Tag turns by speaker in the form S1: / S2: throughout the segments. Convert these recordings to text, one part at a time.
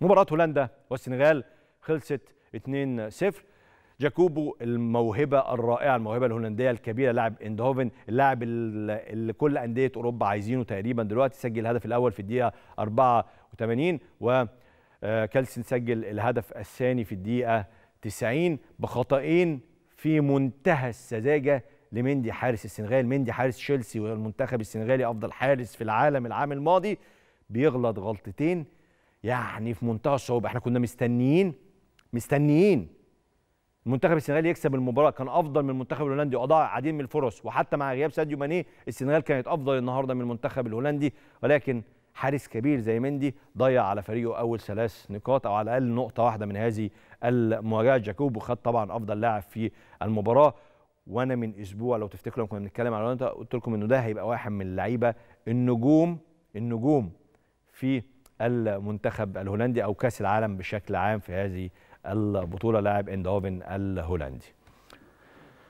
S1: مباراة هولندا والسنغال خلصت 2-0 جاكوبو الموهبه الرائعه الموهبه الهولنديه الكبيره لاعب اندهوفن اللاعب اللي كل انديه اوروبا عايزينه تقريبا دلوقتي سجل الهدف الاول في الدقيقه 84 وكالسن سجل الهدف الثاني في الدقيقه 90 بخطأين في منتهى السذاجه لمندي حارس السنغال مندي حارس تشيلسي والمنتخب السنغالي افضل حارس في العالم العام الماضي بيغلط غلطتين يعني في منتهى الصعوبه احنا كنا مستنيين مستنيين المنتخب السنغالي يكسب المباراه كان افضل من المنتخب الهولندي واضاع عديد من الفرص وحتى مع غياب ساديو ماني السنغال كانت افضل النهارده من المنتخب الهولندي ولكن حارس كبير زي مندي ضيع على فريقه اول ثلاث نقاط او على الاقل نقطه واحده من هذه المواجهه جاكوب وخد طبعا افضل لاعب في المباراه وانا من اسبوع لو تفتكروا كنا بنتكلم على قلت لكم انه ده هيبقى واحد من اللعيبه النجوم النجوم في المنتخب الهولندي أو كأس العالم بشكل عام في هذه البطولة لاعب اندوفن الهولندي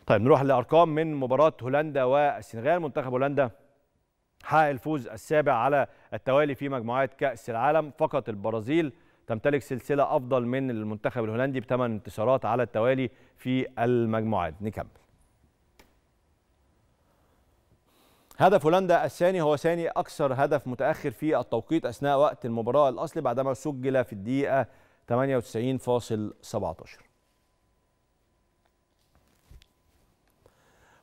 S1: طيب نروح لأرقام من مباراة هولندا والسنغال منتخب هولندا حقق الفوز السابع على التوالي في مجموعات كأس العالم فقط البرازيل تمتلك سلسلة أفضل من المنتخب الهولندي بثمان انتصارات على التوالي في المجموعات نكمل هدف هولندا الثاني هو ثاني أكثر هدف متأخر في التوقيت أثناء وقت المباراة الأصلي بعدما سجل في الدقيقة 98.17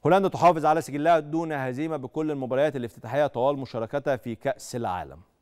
S1: هولندا تحافظ على سجلها دون هزيمة بكل المباريات الافتتاحية طوال مشاركتها في كأس العالم